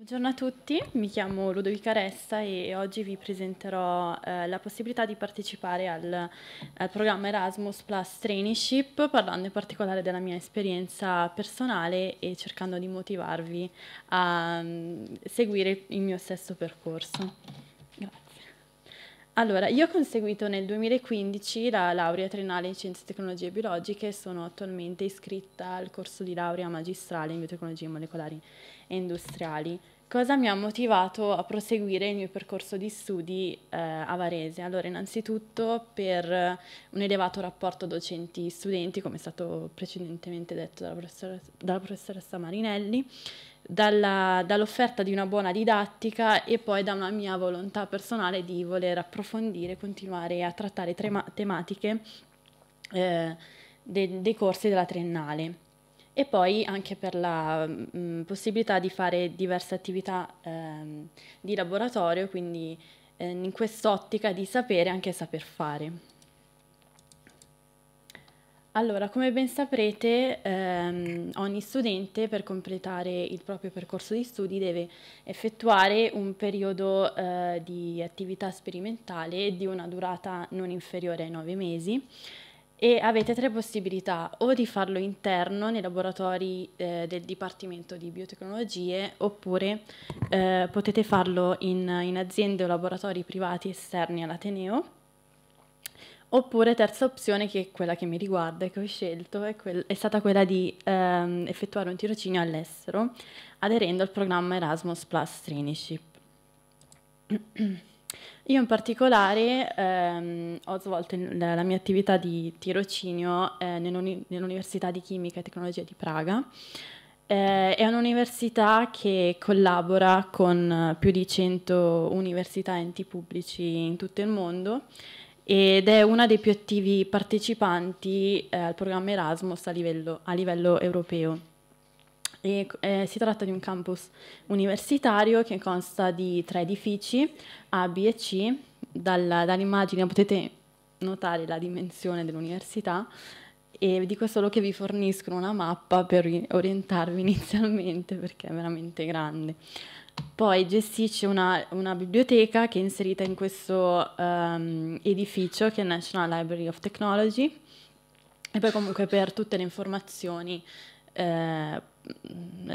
Buongiorno a tutti, mi chiamo Ludovica Ressa e oggi vi presenterò eh, la possibilità di partecipare al, al, programma Erasmus Plus Traineeship parlando in particolare della mia esperienza personale e cercando di motivarvi a um, seguire il mio stesso percorso. Grazie. Allora, io ho conseguito nel 2015 la laurea triennale in Scienze e Tecnologie Biologiche e sono attualmente iscritta al corso di laurea magistrale in Biotecnologie Molecolari e industriali. Cosa mi ha motivato a proseguire il mio percorso di studi eh, a Varese? Allora, innanzitutto per un elevato rapporto docenti-studenti, come è stato precedentemente detto dalla professoressa, dalla professoressa Marinelli, dall'offerta di una buona didattica e poi da una mia volontà personale di voler approfondire e continuare a trattare tema tematiche eh, de dei corsi della triennale e poi anche per la mh, mm, possibilità di fare diverse attività ehm, di laboratorio, quindi eh, in quest'ottica di sapere anche saper fare. Allora, come ben saprete, ehm, ogni studente per completare il proprio percorso di studi deve effettuare un periodo eh, di attività sperimentale di una durata non inferiore ai 9 mesi e avete tre possibilità, o di farlo interno nei laboratori eh, del Dipartimento di Biotecnologie, oppure eh, potete farlo in, in, aziende o laboratori privati esterni all'Ateneo, oppure terza opzione, che è quella che mi riguarda e che ho scelto, è, quel, è stata quella di ehm, effettuare un tirocinio all'estero, aderendo al programma Erasmus Plus Traineeship. Io in particolare ehm, ho svolto la mia attività di tirocinio eh, nell'Università di Chimica e Tecnologia di Praga. Eh, è un'università che collabora con più di 100 università e enti pubblici in tutto il mondo ed è una dei più attivi partecipanti eh, al programma Erasmus a livello, a livello europeo. E, eh, si tratta di un campus universitario che consta di tre edifici, A, B e C. Dalla, dall'immagine potete notare la dimensione dell'università e di questo solo che vi forniscono una mappa per orientarvi inizialmente perché è veramente grande. Poi gestisce una, una biblioteca che è inserita in questo um, edificio che è National Library of Technology e poi comunque per tutte le informazioni eh,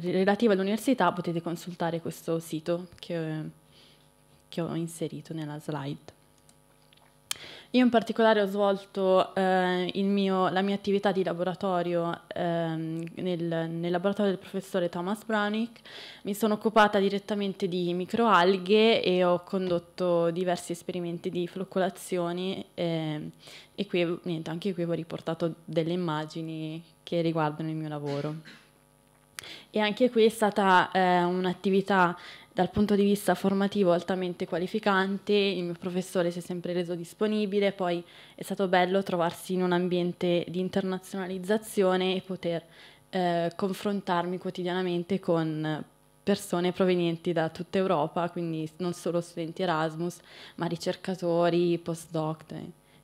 relativa all'università potete consultare questo sito che, che, ho inserito nella slide. Io in particolare ho svolto eh, mio, la mia attività di laboratorio eh, nel, nel, laboratorio del professore Thomas Brownick, mi sono occupata direttamente di microalghe e ho condotto diversi esperimenti di floccolazioni eh, e qui, niente, anche qui ho riportato delle immagini che riguardano il mio lavoro. E anche qui è stata eh, un'attività dal punto di vista formativo altamente qualificante, il mio professore si è sempre reso disponibile, poi è stato bello trovarsi in un ambiente di internazionalizzazione e poter eh, confrontarmi quotidianamente con persone provenienti da tutta Europa, quindi non solo studenti Erasmus, ma ricercatori, postdoc,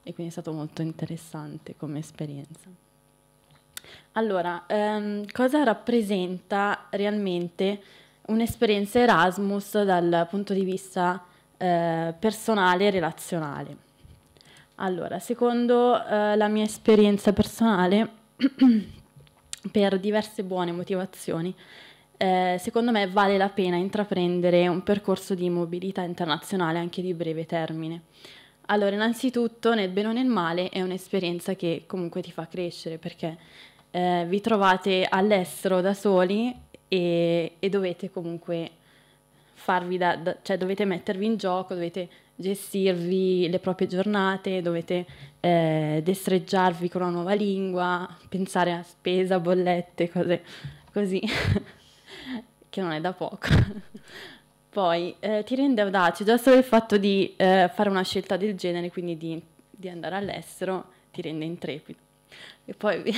e quindi è stato molto interessante come esperienza. Allora, ehm, cosa rappresenta realmente un'esperienza Erasmus dal punto di vista eh, personale e relazionale? Allora, secondo eh, la mia esperienza personale, per diverse buone motivazioni, eh, secondo me vale la pena intraprendere un percorso di mobilità internazionale anche di breve termine. Allora, innanzitutto, nel bene o nel male, è un'esperienza che comunque ti fa crescere perché eh, vi trovate all'estero da soli e, e dovete comunque farvi da, da, cioè dovete mettervi in gioco, dovete gestirvi le proprie giornate, dovete eh, destreggiarvi con una nuova lingua, pensare a spesa, bollette, cose così, che non è da poco. Poi eh, ti rende audace già solo il fatto di eh, fare una scelta del genere, quindi di, di andare all'estero, ti rende intrepido e poi vi,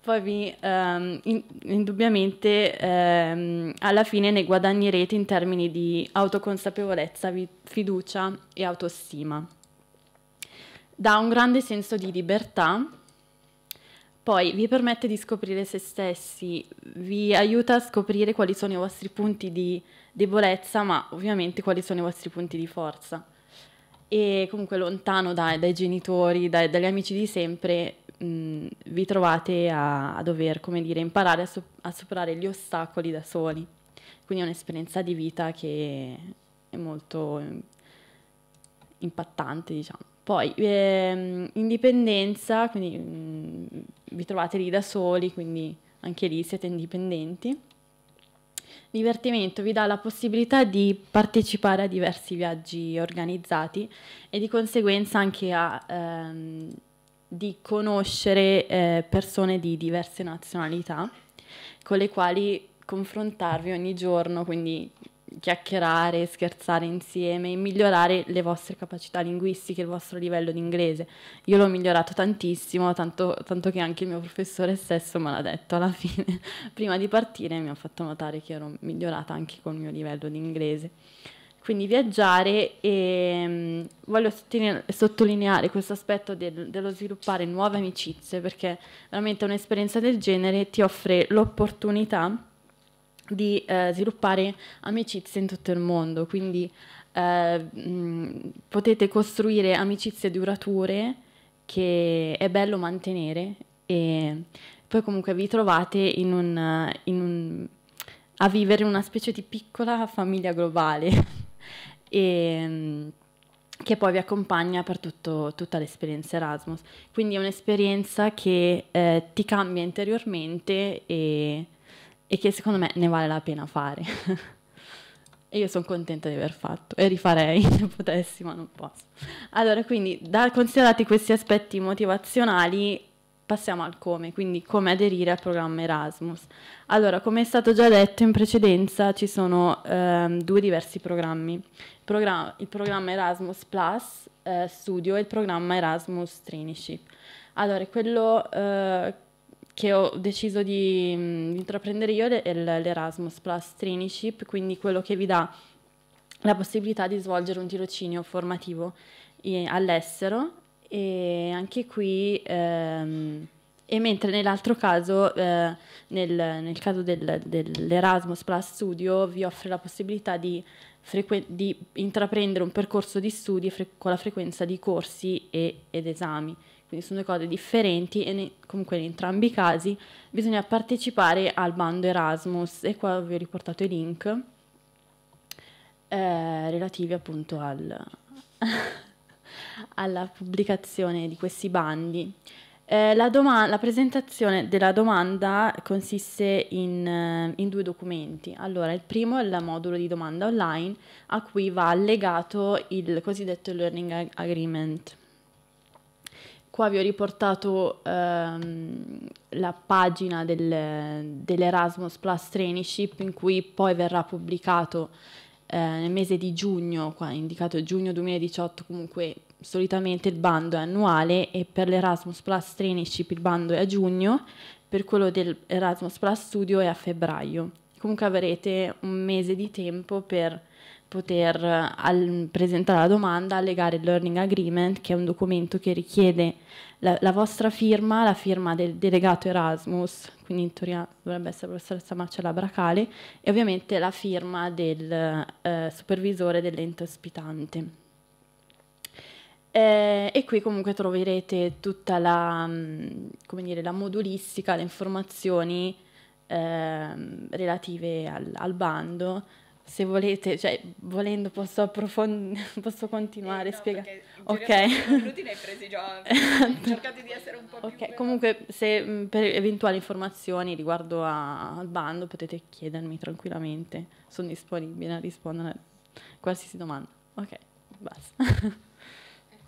poi vi um, in, indubbiamente um, alla fine ne guadagnerete in termini di autoconsapevolezza, vi, fiducia e autostima. Dà un grande senso di libertà, poi vi permette di scoprire se stessi, vi aiuta a scoprire quali sono i vostri punti di debolezza, ma ovviamente quali sono i vostri punti di forza e comunque lontano dai, dai genitori, dai, dagli amici di sempre, mh, vi trovate a, a, dover, come dire, imparare a, so, a, superare gli ostacoli da soli. Quindi è un'esperienza di vita che è molto impattante, diciamo. Poi ehm, indipendenza, quindi mh, vi trovate lì da soli, quindi anche lì siete indipendenti. Divertimento vi dà la possibilità di partecipare a diversi viaggi organizzati e di conseguenza anche a, ehm, di conoscere eh, persone di diverse nazionalità con le quali confrontarvi ogni giorno, quindi chiacchierare, scherzare insieme e migliorare le vostre capacità linguistiche, il vostro livello di inglese. Io l'ho migliorato tantissimo, tanto, tanto che anche il mio professore stesso me l'ha detto alla fine, prima di partire mi ha fatto notare che ero migliorata anche col mio livello di inglese quindi viaggiare e mm, voglio sottolineare questo aspetto del, dello sviluppare nuove amicizie perché veramente un'esperienza del genere ti offre l'opportunità di eh, sviluppare amicizie in tutto il mondo, quindi eh, potete costruire amicizie durature che è bello mantenere e poi comunque vi trovate in un, in un, a vivere una specie di piccola famiglia globale e, che poi vi accompagna per tutto, tutta l'esperienza Erasmus. Quindi è un'esperienza che eh, ti cambia interiormente e e che secondo me ne vale la pena fare. e io sono contenta di aver fatto e rifarei se potessi, ma non posso. Allora, quindi, da, considerati questi aspetti motivazionali, passiamo al come, quindi come aderire al programma Erasmus. Allora, come è stato già detto in precedenza, ci sono ehm, due diversi programmi. Programma, il programma Erasmus Plus eh, Studio e il programma Erasmus Traineeship. Allora, quello eh, che ho deciso di, mm, di intraprendere io è l'Erasmus Plus Traineeship, quindi quello che vi dà la possibilità di svolgere un tirocinio formativo all'estero e anche qui ehm, e mentre nell'altro caso, eh, nel, nel, caso del, dell'Erasmus Plus Studio, vi offre la possibilità di, di intraprendere un percorso di studi con la frequenza di corsi e, ed esami. Quindi sono due cose differenti e ne, comunque in entrambi i casi bisogna partecipare al bando Erasmus e qua vi ho riportato i link eh, relativi appunto al, alla pubblicazione di questi bandi. Eh, la, la, presentazione della domanda consiste in, eh, in, due documenti. Allora, il primo è il modulo di domanda online a cui va allegato il cosiddetto Learning Agreement. Qua vi ho riportato ehm, la pagina del, dell'Erasmus Plus Traineeship in cui poi verrà pubblicato eh, nel mese di giugno, qua indicato giugno 2018 comunque solitamente il bando è annuale e per l'Erasmus Plus Traineeship il bando è a giugno, per quello dell'Erasmus Plus Studio è a febbraio. Comunque avrete un mese di tempo per poter al, presentare la domanda, allegare il Learning Agreement, che è un documento che richiede la, la vostra firma, la firma del delegato Erasmus, quindi in teoria dovrebbe essere la professoressa Marcella Bracale, e ovviamente la firma del eh, supervisore dell'ente ospitante. Eh, e qui comunque troverete tutta la, mm, dire, la modulistica, le informazioni eh, relative al, al bando, se volete, cioè volendo posso approfondire, posso continuare a eh no, spiegare. Ok. Minuti ne hai presi già. Cercate di essere un po' okay. più. Ok, comunque se mm, per eventuali informazioni riguardo a, al bando potete chiedermi tranquillamente, sono disponibile a rispondere a qualsiasi domanda. Ok, basta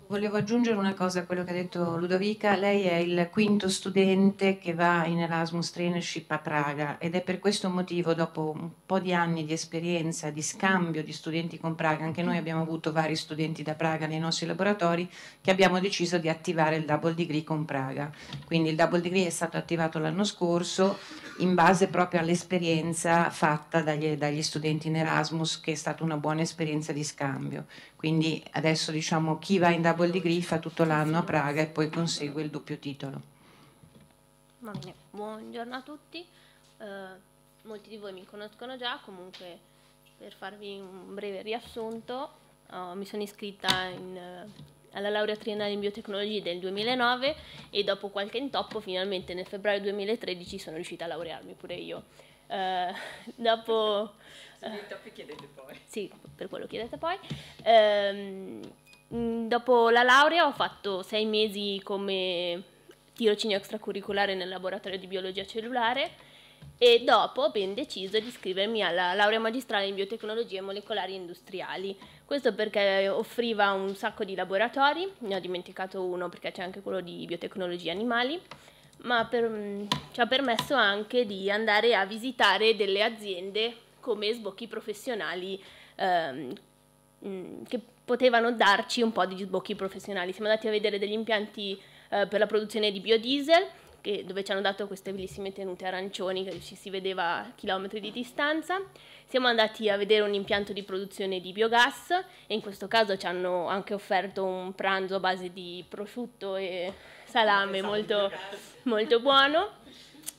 volevo aggiungere una cosa a quello che ha detto Ludovica. Lei è il quinto studente che va in Erasmus Trainership a Praga ed è per questo motivo, dopo un po' di anni di esperienza, di scambio di studenti con Praga, anche noi abbiamo avuto vari studenti da Praga nei nostri laboratori, che abbiamo deciso di attivare il double degree con Praga. Quindi il double degree è stato attivato l'anno scorso in base proprio all'esperienza fatta dagli, dagli studenti in Erasmus, che è stata una buona esperienza di scambio. Quindi adesso diciamo chi va in double degree fa tutto l'anno a Praga e poi consegue il doppio titolo. Buongiorno a tutti, eh, molti di voi mi conoscono già, comunque per farvi un breve riassunto, oh, mi sono iscritta in, eh, alla laurea triennale in biotecnologie del 2009 e dopo qualche intoppo finalmente nel febbraio 2013 sono riuscita a laurearmi pure io eh, dopo... Eh, sì, chiedete poi. Sì, per quello chiedete poi. Eh, dopo la laurea ho fatto sei mesi come tirocinio extracurricolare nel laboratorio di biologia cellulare e dopo ho ben deciso di iscrivermi alla laurea magistrale in biotecnologie molecolari industriali. Questo perché offriva un sacco di laboratori, ne ho dimenticato uno perché c'è anche quello di biotecnologie animali ma per, mm, ci ha permesso anche di andare a visitare delle aziende come sbocchi professionali ehm, mm, che potevano darci un po' di sbocchi professionali. Siamo andati a vedere degli impianti eh, per la produzione di biodiesel, che, dove ci hanno dato queste bellissime tenute arancioni che ci si vedeva a chilometri di distanza. Siamo andati a vedere un impianto di produzione di biogas e in questo caso ci hanno anche offerto un pranzo a base di prosciutto e salame molto, molto buono.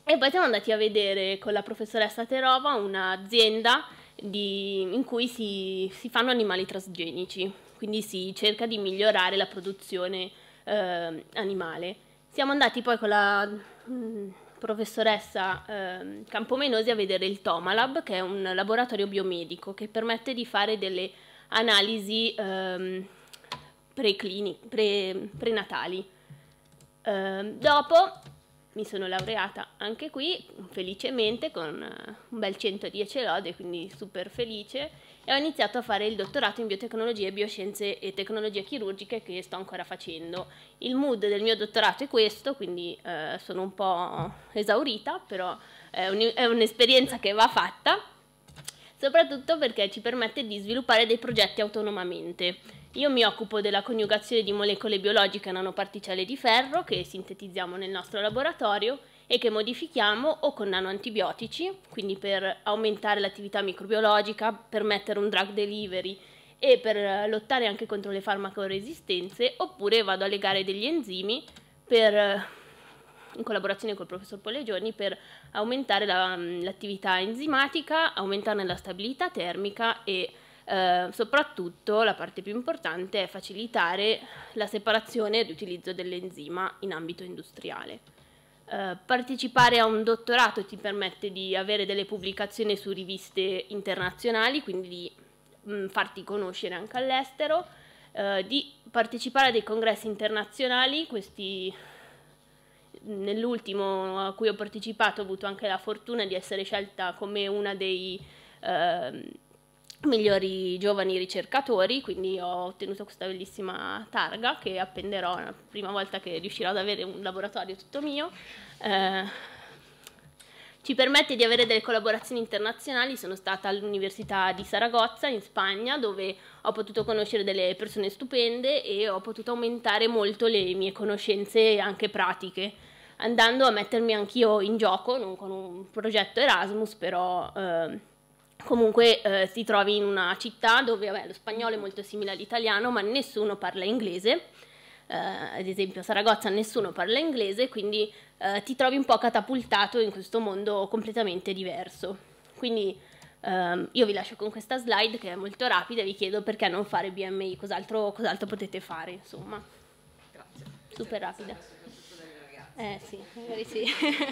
E poi siamo andati a vedere con la professoressa Terova un'azienda in cui si, si, fanno animali transgenici, quindi si cerca di migliorare la produzione eh, animale. Siamo andati poi con la mh, mm, professoressa eh, Campomenosi a vedere il Tomalab, che è un laboratorio biomedico che permette di fare delle analisi eh, prenatali. Pre Ehm, dopo mi sono laureata anche qui, felicemente, con eh, un bel 110 lode, quindi super felice, e ho iniziato a fare il dottorato in biotecnologie, bioscienze e tecnologie chirurgiche che sto ancora facendo. Il mood del mio dottorato è questo, quindi eh, sono un po' esaurita, però è un'esperienza che va fatta soprattutto perché ci permette di sviluppare dei progetti autonomamente. Io mi occupo della coniugazione di molecole biologiche a nanoparticelle di ferro che sintetizziamo nel nostro laboratorio e che modifichiamo o con nanoantibiotici, quindi per aumentare l'attività microbiologica, permettere un drug delivery e per lottare anche contro le farmacoresistenze, oppure vado a legare degli enzimi per in collaborazione col professor Polegioni per aumentare la, mm, l'attività enzimatica, aumentarne la stabilità termica e eh, soprattutto la parte più importante è facilitare la separazione ed utilizzo dell'enzima in ambito industriale. Uh, partecipare a un dottorato ti permette di avere delle pubblicazioni su riviste internazionali, quindi di mh, mm, farti conoscere anche all'estero, uh, di partecipare a dei congressi internazionali, questi nell'ultimo a cui ho partecipato ho avuto anche la fortuna di essere scelta come una dei eh, migliori giovani ricercatori, quindi ho ottenuto questa bellissima targa che appenderò la prima volta che riuscirò ad avere un laboratorio tutto mio. Eh, ci permette di avere delle collaborazioni internazionali, sono stata all'Università di Saragozza in Spagna dove ho potuto conoscere delle persone stupende e ho potuto aumentare molto le mie conoscenze anche pratiche, andando a mettermi anch'io in gioco, non con un progetto Erasmus, però eh, comunque eh, ti trovi in una città dove vabbè, lo spagnolo è molto simile all'italiano, ma nessuno parla inglese. Uh, ad esempio a Saragozza nessuno parla inglese, quindi eh, ti trovi un po' catapultato in questo mondo completamente diverso. Quindi ehm, io vi lascio con questa slide che è molto rapida e vi chiedo perché non fare BMI, cos'altro, cos'altro potete fare, insomma. Grazie. Super rapida. Eh sì, magari sì.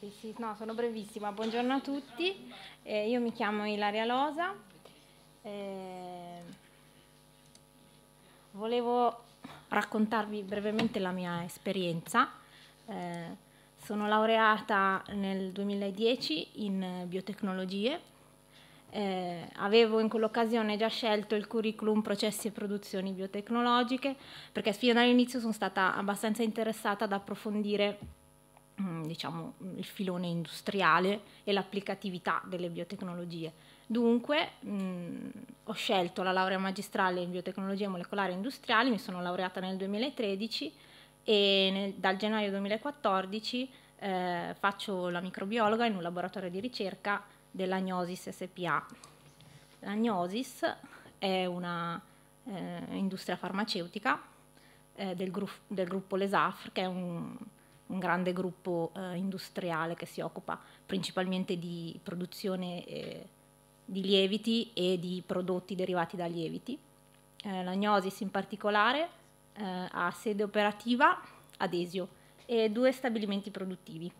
Sì, sì, no, sono brevissima. Buongiorno a tutti, eh, io mi chiamo Ilaria Losa. Eh, volevo raccontarvi brevemente la mia esperienza. Eh, sono laureata nel 2010 in biotecnologie. Eh, avevo in quell'occasione già scelto il curriculum processi e produzioni biotecnologiche perché fino all'inizio sono stata abbastanza interessata ad approfondire Mm, diciamo, mm, il filone industriale e l'applicatività delle biotecnologie. Dunque mh, mm, ho scelto la laurea magistrale in biotecnologie molecolari industriali, mi sono laureata nel 2013 e nel, dal gennaio 2014 eh, faccio la microbiologa in un laboratorio di ricerca dell'Agnosis SPA. L'Agnosis è una eh, industria farmaceutica eh, del, gru- del, gruppo Lesafr, che è un, un grande gruppo eh, industriale che si occupa principalmente di produzione eh, di lieviti e di prodotti derivati da lieviti. Eh, Gnosis in particolare eh, ha sede operativa ad Esio e due stabilimenti produttivi.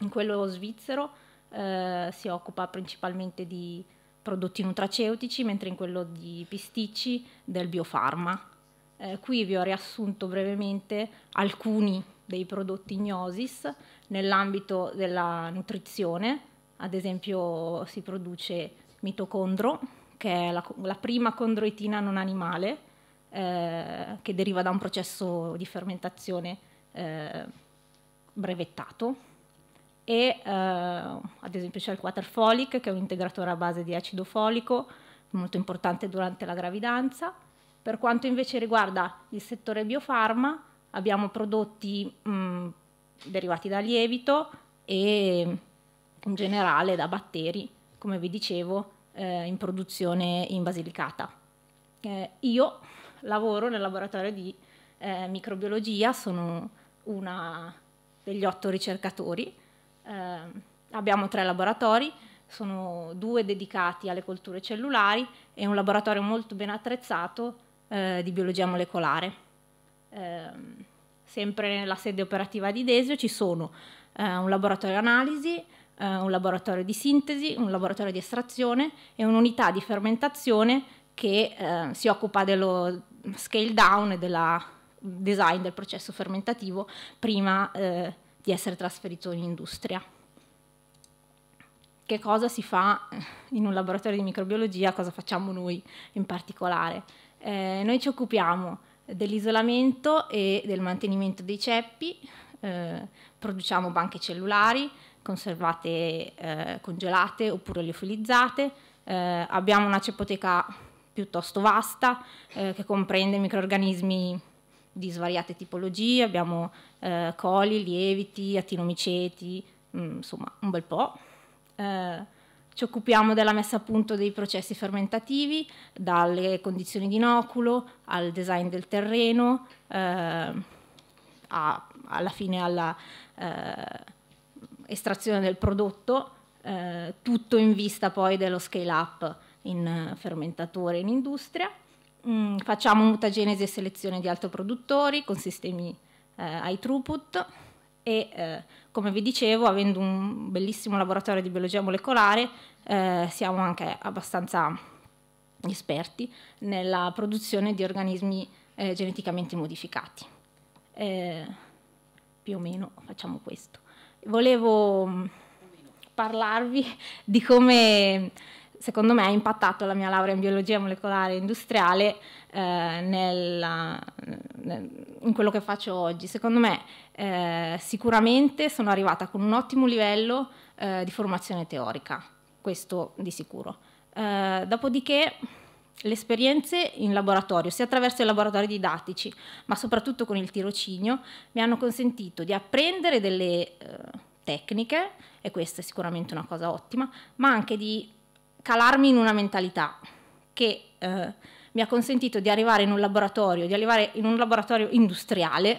In quello svizzero eh, si occupa principalmente di prodotti nutraceutici, mentre in quello di Pisticci del biofarma. Eh, qui vi ho riassunto brevemente alcuni dei prodotti Gnosis nell'ambito della nutrizione, ad esempio si produce mitocondro, che è la, la prima condroitina non animale, eh, che deriva da un processo di fermentazione eh, brevettato, e eh, ad esempio c'è il quaterfolic, che è un integratore a base di acido folico, molto importante durante la gravidanza. Per quanto invece riguarda il settore biofarma, abbiamo prodotti mh, mm, derivati da lievito e in generale da batteri, come vi dicevo, eh, in produzione in Basilicata. Eh, io lavoro nel laboratorio di eh, microbiologia, sono una degli otto ricercatori. Eh, abbiamo tre laboratori, sono due dedicati alle colture cellulari e un laboratorio molto ben attrezzato eh, di biologia molecolare. Ehm, sempre nella sede operativa di Desio ci sono eh, un laboratorio analisi, eh, un laboratorio di sintesi, un laboratorio di estrazione e un'unità di fermentazione che eh, si occupa dello scale down e del design del processo fermentativo prima eh, di essere trasferito in industria. Che cosa si fa in un laboratorio di microbiologia, cosa facciamo noi in particolare? Eh, noi ci occupiamo dell'isolamento e del mantenimento dei ceppi, eh, produciamo banche cellulari conservate, eh, congelate oppure liofilizzate, eh, abbiamo una cepoteca piuttosto vasta eh, che comprende microorganismi di svariate tipologie, abbiamo eh, coli, lieviti, attinomiceti, mh, mm, insomma un bel po'. Eh, ci occupiamo della messa a punto dei processi fermentativi, dalle condizioni di inoculo al design del terreno, eh, a, alla fine alla eh, estrazione del prodotto, eh, tutto in vista poi dello scale up in eh, fermentatore e in industria. Mm, facciamo mutagenesi e selezione di altri produttori con sistemi eh, high throughput e eh, come vi dicevo avendo un bellissimo laboratorio di biologia molecolare eh, siamo anche abbastanza esperti nella produzione di organismi eh, geneticamente modificati. Eh, più o meno facciamo questo. Volevo mm, parlarvi di come secondo me ha impattato la mia laurea in biologia molecolare industriale eh, nella, nel, in quello che faccio oggi. Secondo me eh, sicuramente sono arrivata con un ottimo livello eh, di formazione teorica, questo di sicuro. Eh, dopodiché le esperienze in laboratorio, sia attraverso i laboratori didattici, ma soprattutto con il tirocinio, mi hanno consentito di apprendere delle eh, tecniche, e questa è sicuramente una cosa ottima, ma anche di calarmi in una mentalità che eh, mi ha consentito di arrivare in un laboratorio, di arrivare in un laboratorio industriale,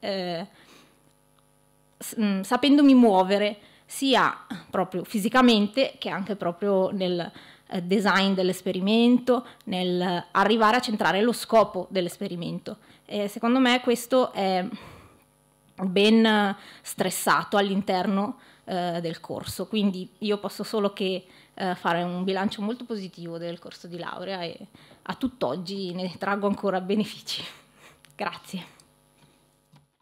eh, mm, sapendomi muovere sia proprio fisicamente che anche proprio nel eh, design dell'esperimento, nel arrivare a centrare lo scopo dell'esperimento. secondo me questo è ben stressato all'interno eh, del corso, quindi io posso solo che eh, fare un bilancio molto positivo del corso di laurea e a tutt'oggi ne trago ancora benefici. Grazie.